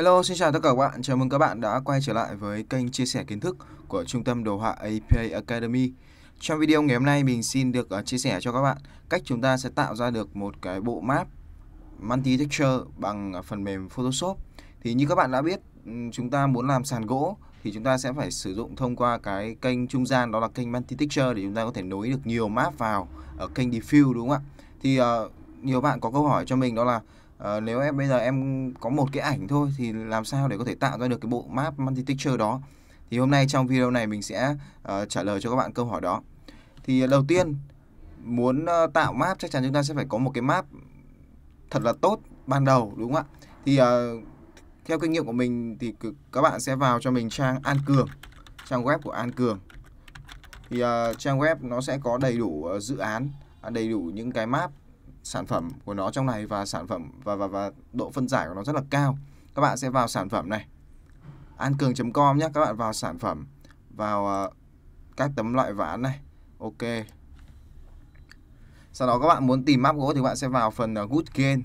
Hello, xin chào tất cả các bạn. Chào mừng các bạn đã quay trở lại với kênh chia sẻ kiến thức của Trung tâm Đồ họa APA Academy. Trong video ngày hôm nay mình xin được ờ, chia sẻ cho các bạn cách chúng ta sẽ tạo ra được một cái bộ map multi texture bằng ờ, phần mềm Photoshop. Thì như các bạn đã biết, ừ, chúng ta muốn làm sàn gỗ thì chúng ta sẽ phải sử dụng thông qua cái kênh trung gian đó là kênh multi texture để chúng ta có thể nối được nhiều map vào ở kênh diffuse đúng không ạ? Thì uh, nhiều bạn có câu hỏi cho mình đó là à, nếu em bây giờ em có một cái ảnh thôi thì làm sao để có thể tạo ra được cái bộ map multi texture đó thì hôm nay trong video này mình sẽ uh, trả lời cho các bạn câu hỏi đó thì ờ, đầu tiên muốn uh, tạo map chắc chắn chúng ta sẽ phải có một cái map thật là tốt ban đầu đúng không ạ thì uh, theo kinh nghiệm của mình thì các bạn sẽ vào cho mình trang An Cường trang web của An Cường thì uh, trang web nó sẽ có đầy đủ uh, dự án đầy đủ những cái map sản phẩm của nó trong này và sản phẩm và và và độ phân giải của nó rất là cao. Các bạn sẽ vào sản phẩm này. Ancường.com nhé, các bạn vào sản phẩm, vào ờ, các tấm loại ván này. Ok. Sau đó các bạn muốn tìm map gỗ thì bạn sẽ vào phần uh, good game.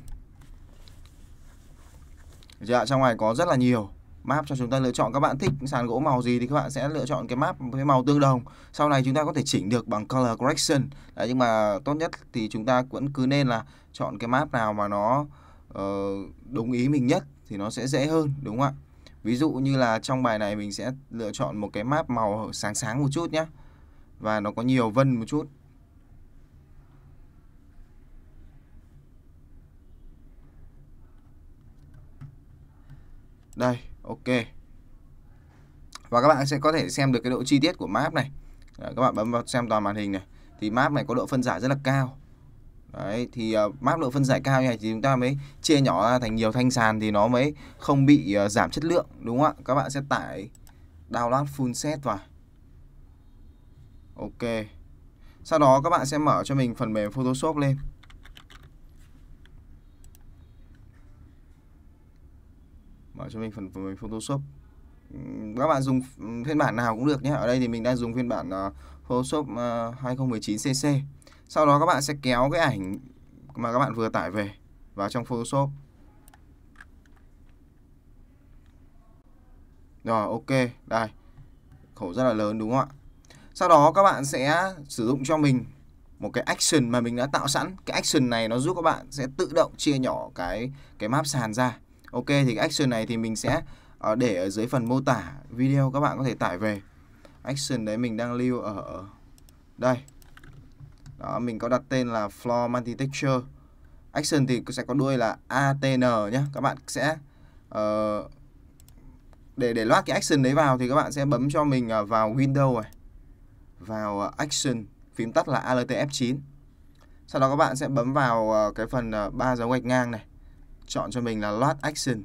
Dạ, trong này có rất là nhiều map cho chúng ta lựa chọn các bạn thích sàn gỗ màu gì thì các bạn sẽ lựa chọn cái map với màu tương đồng sau này chúng ta có thể chỉnh được bằng color correction Đấy, nhưng mà tốt nhất thì chúng ta vẫn cứ nên là chọn cái map nào mà nó uh, đúng ý mình nhất thì nó sẽ dễ hơn đúng không ạ ví dụ như là trong bài này mình sẽ lựa chọn một cái map màu sáng sáng một chút nhé và nó có nhiều vân một chút đây ok và các bạn sẽ có thể xem được cái độ chi tiết của map này Đấy, các bạn bấm vào xem toàn màn hình này thì map này có độ phân giải rất là cao Đấy, thì uh, map độ phân giải cao như này thì chúng ta mới chia nhỏ ra thành nhiều thanh sàn thì nó mới không bị uh, giảm chất lượng đúng không ạ? Các bạn sẽ tải download full set vào. Ok. Sau đó các bạn sẽ mở cho mình phần mềm Photoshop lên. cho mình phần phần Photoshop các bạn dùng phiên bản nào cũng được nhé ở đây thì mình đang dùng phiên bản uh, Photoshop uh, 2019 CC sau đó các bạn sẽ kéo cái ảnh mà các bạn vừa tải về vào trong Photoshop rồi ok đây khổ rất là lớn đúng không ạ sau đó các bạn sẽ sử dụng cho mình một cái action mà mình đã tạo sẵn cái action này nó giúp các bạn sẽ tự động chia nhỏ cái cái map sàn ra Ok thì cái action này thì mình sẽ ờ, để ở dưới phần mô tả video các bạn có thể tải về. Action đấy mình đang lưu ở đây. Đó mình có đặt tên là floor texture Action thì sẽ có đuôi là ATN nhé Các bạn sẽ uh, để để loát cái action đấy vào thì các bạn sẽ bấm cho mình ờ, vào Windows này. Vào action, phím tắt là Alt F9. Sau đó các bạn sẽ bấm vào cái phần ba dấu gạch ngang này chọn cho mình là load action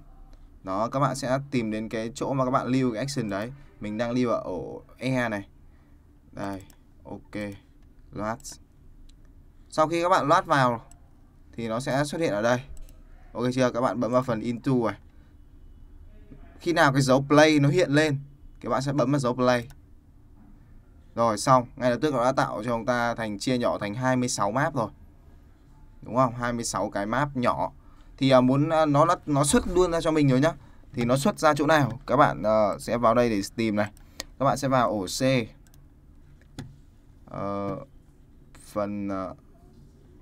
đó các bạn sẽ tìm đến cái chỗ mà các bạn lưu cái action đấy mình đang lưu ở ổ e này đây ok load sau khi các bạn load vào thì nó sẽ xuất hiện ở đây ok chưa các bạn bấm vào phần into này khi nào cái dấu play nó hiện lên các bạn sẽ bấm vào dấu play rồi xong ngay lập tức nó đã tạo cho chúng ta thành chia nhỏ thành 26 map rồi đúng không 26 cái map nhỏ thì uh, muốn à, nó nó nó xuất luôn ra cho mình rồi nhá thì nó xuất ra chỗ nào các bạn uh, sẽ vào đây để tìm này các bạn sẽ vào ổ C uh, phần uh,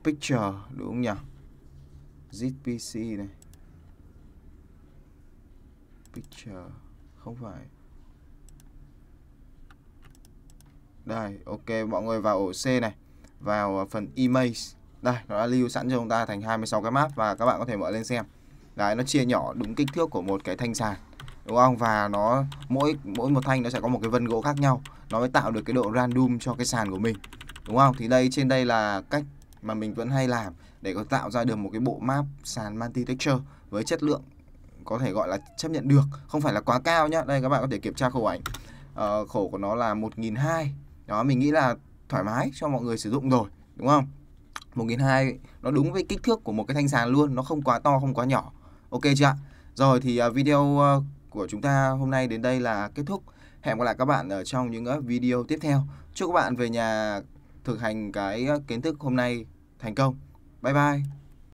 picture đúng không nhỉ zpc này picture không phải đây ok mọi người vào ổ C này vào phần image đây nó đã lưu sẵn cho chúng ta thành 26 cái map và các bạn có thể mở lên xem đấy nó chia nhỏ đúng kích thước của một cái thanh sàn đúng không và nó mỗi mỗi một thanh nó sẽ có một cái vân gỗ khác nhau nó mới tạo được cái độ random cho cái sàn của mình đúng không thì đây trên đây là cách mà mình vẫn hay làm để có tạo ra được một cái bộ map sàn multi-texture với chất lượng có thể gọi là chấp nhận được không phải là quá cao nhá đây các bạn có thể kiểm tra khẩu ảnh ờ, khẩu của nó là 1.200 đó mình nghĩ là thoải mái cho mọi người sử dụng rồi đúng không 1.200 nó đúng với kích thước của một cái thanh sàn luôn nó không quá to không quá nhỏ ok chưa ạ rồi thì à, video ờ, của chúng ta hôm nay đến đây là kết thúc hẹn gặp lại các bạn ở trong những ờ, video tiếp theo chúc các bạn về nhà thực hành cái ờ, kiến thức hôm nay thành công bye bye